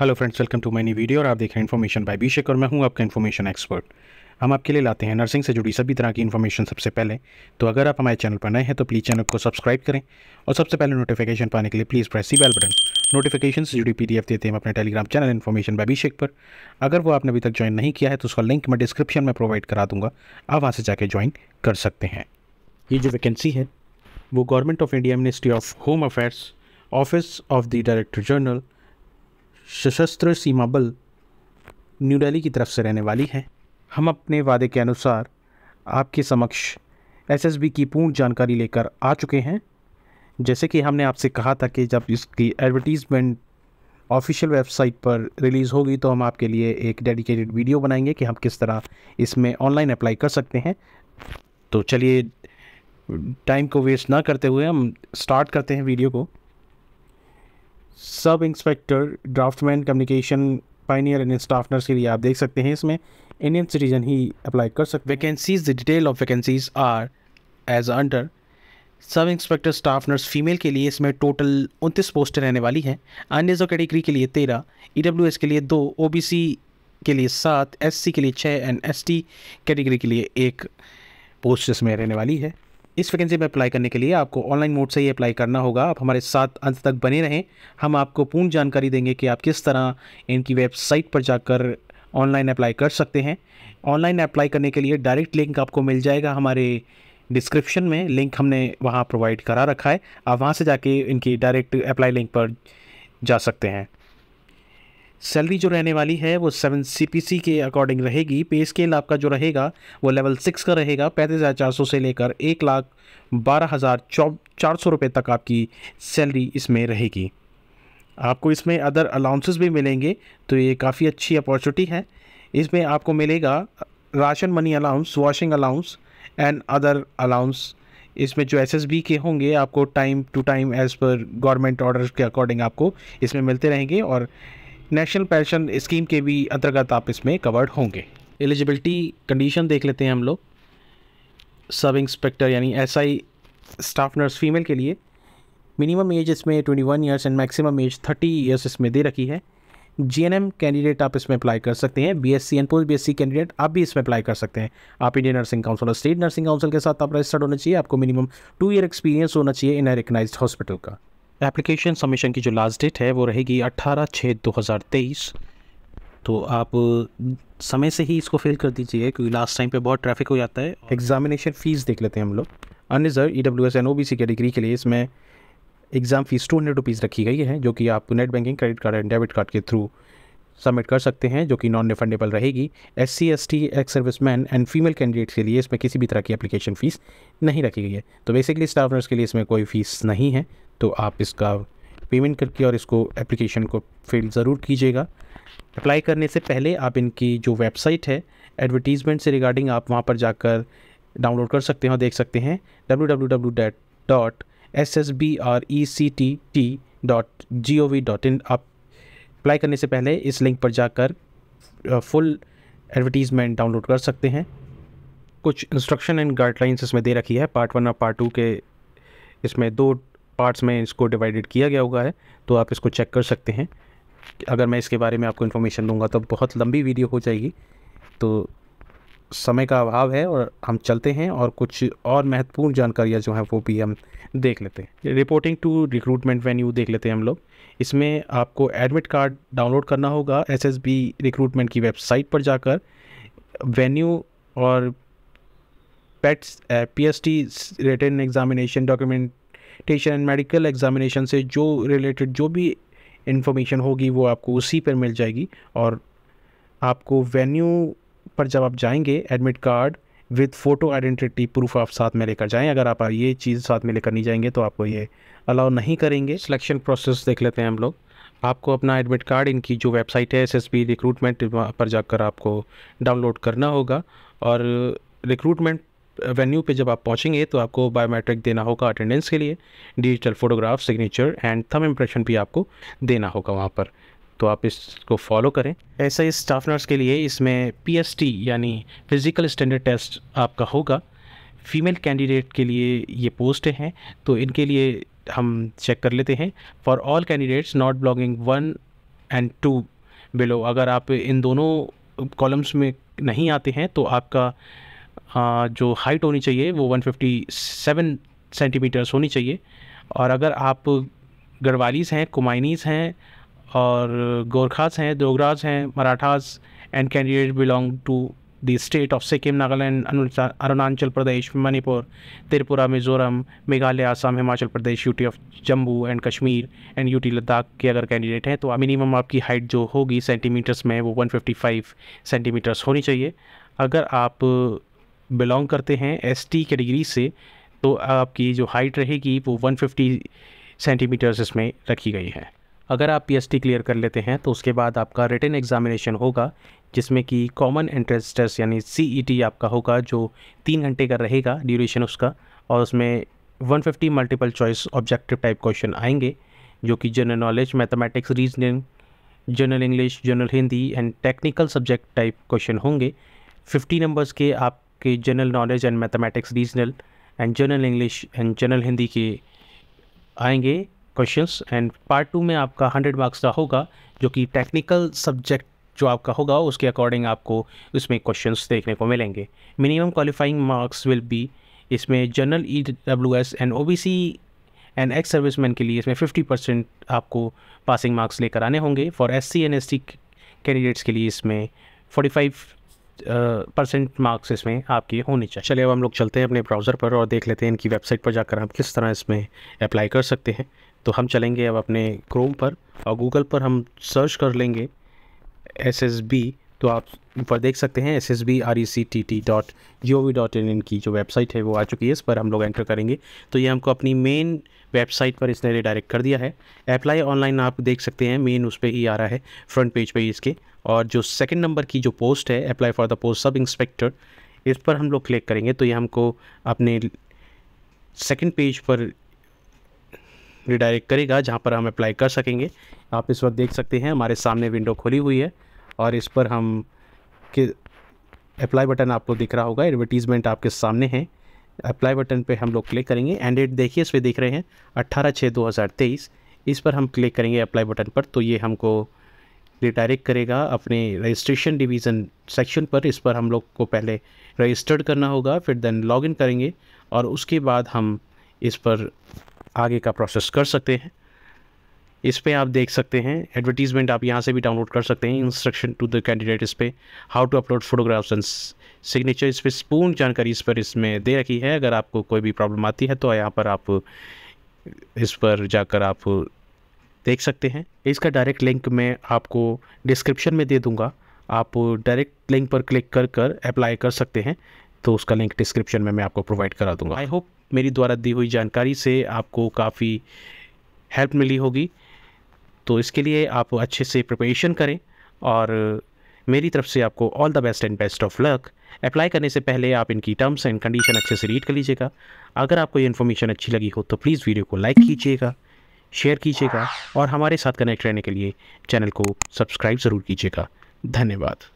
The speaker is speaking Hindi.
hello friends welcome to my new video और आप देख रहे हैं इन्फॉर्मेशन बाय बी और मैं हूं आपका इन्फॉर्मेशन एक्सपर्ट हम आपके लिए लाते हैं नर्सिंग से जुड़ी सभी तरह की इन्फॉर्मेशन सबसे पहले तो अगर आप हमारे चैनल पर नए हैं तो प्लीज़ चैनल को सब्सक्राइब करें और सबसे पहले नोटिफिकेशन पाने के लिए please press the bell button notification से जुड़ी पी देते हैं अपने टेलीग्राम चैनल इन्फॉर्मेशन बाय बी पर अगर वो आपने अभी तक ज्वाइन नहीं किया है तो उसका लिंक मैं डिस्क्रिप्शन में प्रोवाइड करा दूँगा आप वहाँ से जाकर ज्वाइन कर सकते हैं ये जो वैकेंसी है वो government of India ministry of home affairs office of the director general Sashastra Seema बल न्यू दिल्ली की तरफ से रहने वाली है हम अपने वादे के अनुसार आपके समक्ष एसएसबी की पूर्ण जानकारी लेकर आ चुके हैं जैसे कि हमने आपसे कहा था कि जब इसकी एडवर्टीज़मेंट ऑफिशियल वेबसाइट पर रिलीज़ होगी तो हम आपके लिए एक डेडिकेटेड वीडियो बनाएंगे कि हम किस तरह इसमें ऑनलाइन अप्लाई कर सकते हैं तो चलिए टाइम को वेस्ट ना करते हुए हम स्टार्ट करते हैं वीडियो को sub inspector draughtsman communication pioneer and staff nurse के लिए आप देख सकते हैं इसमें इंडियन सिटीजन ही अप्लाई कर सकते vacancies the detail of vacancies are as under sub inspector staff nurse female के लिए इसमें टोटल उनतीस पोस्टें रहने वाली हैं अन्य कैटेगरी के लिए तेरह ई डब्ल्यू एस के लिए दो ओ बी सी के लिए सात एस सी के लिए छः एंड एस टी कैटेगरी के लिए एक पोस्ट इसमें रहने वाली है इस वैकेंसी में अप्लाई करने के लिए आपको ऑनलाइन मोड से ही अप्लाई करना होगा आप हमारे साथ अंत तक बने रहें हम आपको पूर्ण जानकारी देंगे कि आप किस तरह इनकी वेबसाइट पर जाकर ऑनलाइन अप्लाई कर सकते हैं ऑनलाइन अप्लाई करने के लिए डायरेक्ट लिंक आपको मिल जाएगा हमारे डिस्क्रिप्शन में लिंक हमने वहाँ प्रोवाइड करा रखा है आप वहाँ से जाके इनकी डायरेक्ट अप्लाई लिंक पर जा सकते हैं सैलरी जो रहने वाली है वो सेवन सी के अकॉर्डिंग रहेगी पे स्केल आपका जो रहेगा वो लेवल सिक्स का रहेगा पैंतीस हज़ार चार सौ से लेकर एक लाख बारह हज़ार चौ चार सौ रुपये तक आपकी सैलरी इसमें रहेगी आपको इसमें अदर अलाउंसेस भी मिलेंगे तो ये काफ़ी अच्छी अपॉर्चुनिटी है इसमें आपको मिलेगा ration money allowance washing allowance and other allowance इसमें जो एसएसबी के होंगे आपको time to time as per government order के अकॉर्डिंग आपको इसमें मिलते रहेंगे और नेशनल पेंशन स्कीम के भी अंतर्गत आप इसमें कवर्ड होंगे एलिजिबिलिटी कंडीशन देख लेते हैं हम लोग सब इंस्पेक्टर यानी एसआई स्टाफ नर्स फीमेल के लिए मिनिमम एज इसमें 21 years and maximum age 30 years इसमें दे रखी है जीएनएम कैंडिडेट आप इसमें अप्लाई कर सकते हैं BSc and post BSc candidate आप भी इसमें अप्लाई कर सकते हैं आप इंडियन नर्सिंग काउंसिल और स्टेट नर्सिंग काउंसिल के साथ आप रजिस्टर्ड होना चाहिए आपको मिनिमम टू ईयर एक्सपीरियंस होना चाहिए इन रिकनाइज हॉस्पिटल का एप्लीकेशन सबमिशन की जो लास्ट डेट है वो रहेगी 18 छः 2023 तो आप समय से ही इसको फिल कर दीजिए क्योंकि लास्ट टाइम पे बहुत ट्रैफिक हो जाता है एग्जामिनेशन फ़ीस देख लेते हैं हम लोग sir E W S N O B C degree के लिए इसमें exam fees two hundred rupees रखी गई है जो कि आप net banking credit card and debit card के थ्रू सबमिट कर सकते हैं जो कि नॉन रिफंडेबल रहेगी S C S T ex service man and female candidates के लिए इसमें किसी भी तरह की एप्लीकेशन फ़ीस नहीं रखी गई है तो बेसिकली स्टाफ नर्स के लिए इसमें कोई फ़ीस नहीं है तो आप इसका पेमेंट करके और इसको एप्लीकेशन को फिल ज़रूर कीजिएगा अप्लाई करने से पहले आप इनकी जो वेबसाइट है एडवर्टीज़मेंट से रिगार्डिंग आप वहाँ पर जाकर डाउनलोड कर सकते हैं और देख सकते हैं W W W dot S S B R E C T T dot G O V dot in आप अप्लाई करने से पहले इस लिंक पर जाकर फुल एडवर्टीज़मेंट डाउनलोड कर सकते हैं कुछ इंस्ट्रक्शन एंड गाइडलाइंस इसमें दे रखी है पार्ट वन और पार्ट टू के इसमें दो पार्ट्स में इसको डिवाइडेड किया गया हुआ है तो आप इसको चेक कर सकते हैं अगर मैं इसके बारे में आपको इन्फॉर्मेशन दूंगा तो बहुत लंबी वीडियो हो जाएगी तो समय का अभाव है और हम चलते हैं और कुछ और महत्वपूर्ण जानकारियाँ जो हैं वो भी हम देख लेते हैं रिपोर्टिंग टू रिक्रूटमेंट वेन्यू देख लेते हैं हम लोग इसमें आपको एडमिट कार्ड डाउनलोड करना होगा एस रिक्रूटमेंट की वेबसाइट पर जाकर वेन्यू और PETs P S T written examination document and medical examination से जो रिलेटेड जो भी इंफॉर्मेशन होगी वो आपको उसी पर मिल जाएगी और आपको वेन्यू पर जब आप जाएंगे admit card with photo identity proof आप साथ में लेकर जाएं अगर आप ये चीज़ साथ में लेकर नहीं जाएंगे तो आपको ये अलाउ नहीं करेंगे सिलेक्शन प्रोसेस देख लेते हैं हम लोग आपको अपना एडमिट कार्ड इनकी जो वेबसाइट है एस एस रिक्रूटमेंट पर जाकर आपको डाउनलोड करना होगा और रिक्रूटमेंट वेन्यू पे जब आप पहुँचेंगे तो आपको बायोमेट्रिक देना होगा अटेंडेंस के लिए digital photograph signature and thumb impression भी आपको देना होगा वहाँ पर तो आप इसको फॉलो करें ऐसा ही स्टाफ नर्स के लिए इसमें पी यानी फिज़िकल स्टैंडर्ड टेस्ट आपका होगा फीमेल कैंडिडेट के लिए ये पोस्ट हैं तो इनके लिए हम चेक कर लेते हैं for all candidates not belonging one and two below अगर आप इन दोनों कॉलम्स में नहीं आते हैं तो आपका हाँ, जो हाइट होनी चाहिए वो 157 सेंटीमीटर्स होनी चाहिए और अगर आप गढ़वालीस हैं कुमाइनीस हैं और गोरखास हैं दोगराज हैं Marathas and candidate belong to the state of Sikkim Nagaland Arunachal Pradesh Manipur Tripura Mizoram Meghalaya Assam Himachal Pradesh UT of Jammu and Kashmir and UT Ladakh के अगर कैंडिडेट हैं तो मिनिमम आपकी हाइट जो होगी सेंटीमीटर्स में वो 155 सेंटीमीटर्स होनी चाहिए अगर आप बिलोंग करते हैं एस टी कैटेगरी से तो आपकी जो हाइट रहेगी वो 150 सेंटीमीटर्स इसमें रखी गई है अगर आप पी क्लियर कर लेते हैं तो उसके बाद आपका रिटर्न एग्जामिनेशन होगा जिसमें कि कॉमन एंट्रेंस टेस्ट यानी सी e आपका होगा जो तीन घंटे का रहेगा ड्यूरेशन उसका और उसमें 150 multiple choice objective type question आएंगे जो कि general knowledge mathematics reasoning general English general Hindi and technical subject type question होंगे 50 नंबर्स के आप के general knowledge and mathematics regional and general English and general Hindi के आएंगे क्वेश्चंस एंड पार्ट टू में आपका हंड्रेड मार्क्स का होगा जो कि टेक्निकल सब्जेक्ट जो आपका होगा उसके अकॉर्डिंग आपको उसमें क्वेश्चंस देखने को मिलेंगे minimum qualifying marks will be इसमें general E W S and O B C and ex serviceman के लिए इसमें फिफ्टी परसेंट आपको पासिंग मार्क्स लेकर आने होंगे for S C and S T candidates के लिए इसमें फोर्टी फाइव परसेंट मार्क्स इसमें आपकी होनी चाहिए चलिए अब हम लोग चलते हैं अपने ब्राउज़र पर और देख लेते हैं इनकी वेबसाइट पर जाकर हम किस तरह इसमें अप्लाई कर सकते हैं तो हम चलेंगे अब अपने क्रोम पर और गूगल पर हम सर्च कर लेंगे एस एस बी तो आप पर देख सकते हैं S S B R E C T T dot G O V dot in इन की जो वेबसाइट है वो आ चुकी है इस पर हम लोग एंटर करेंगे तो ये हमको अपनी मेन वेबसाइट पर इसने रिडायरेक्ट कर दिया है अप्लाई ऑनलाइन आप देख सकते हैं मेन उस पर ही आ रहा है फ्रंट पेज ही इसके और जो सेकेंड नंबर की जो पोस्ट है apply for the post sub inspector इस पर हम लोग क्लिक करेंगे तो ये हमको अपने सेकेंड पेज पर रिडायरेक्ट करेगा जहाँ पर हम अप्लाई कर सकेंगे आप इस वक्त देख सकते हैं हमारे सामने विंडो खुली हुई है और इस पर हम के अप्लाई बटन आपको दिख रहा होगा एडवर्टीज़मेंट आपके सामने है अप्लाई बटन पे हम लोग क्लिक करेंगे एंड डेट देखिए इस पर देख रहे हैं अट्ठारह छः दो हज़ार तेईस इस पर हम क्लिक करेंगे अप्लाई बटन पर तो ये हमको रिडायरेक्ट करेगा अपने रजिस्ट्रेशन डिवीज़न सेक्शन पर इस पर हम लोग को पहले रजिस्टर्ड करना होगा फिर देन लॉगिन करेंगे और उसके बाद हम इस पर आगे का प्रोसेस कर सकते हैं इस पर आप देख सकते हैं एडवर्टीजमेंट आप यहाँ से भी डाउनलोड कर सकते हैं इंस्ट्रक्शन टू द कैंडिडेट इस पर how to upload photographs and signature इस पर पूर्ण जानकारी इस पर इसमें दे रखी है अगर आपको कोई भी प्रॉब्लम आती है तो यहाँ पर आप इस पर जाकर आप देख सकते हैं इसका डायरेक्ट लिंक मैं आपको डिस्क्रिप्शन में दे दूँगा आप डायरेक्ट लिंक पर क्लिक कर कर अप्लाई कर सकते हैं तो उसका लिंक डिस्क्रिप्शन में मैं आपको प्रोवाइड करा दूँगा आई होप मेरी द्वारा दी हुई जानकारी से आपको काफ़ी हेल्प मिली होगी तो इसके लिए आप अच्छे से प्रिपरेशन करें और मेरी तरफ से आपको all the best and best of luck apply करने से पहले आप इनकी टर्म्स एंड कंडीशन अच्छे से रीड कर लीजिएगा अगर आपको ये इन्फॉर्मेशन अच्छी लगी हो तो प्लीज़ वीडियो को लाइक कीजिएगा शेयर कीजिएगा और हमारे साथ कनेक्ट रहने के लिए चैनल को सब्सक्राइब ज़रूर कीजिएगा धन्यवाद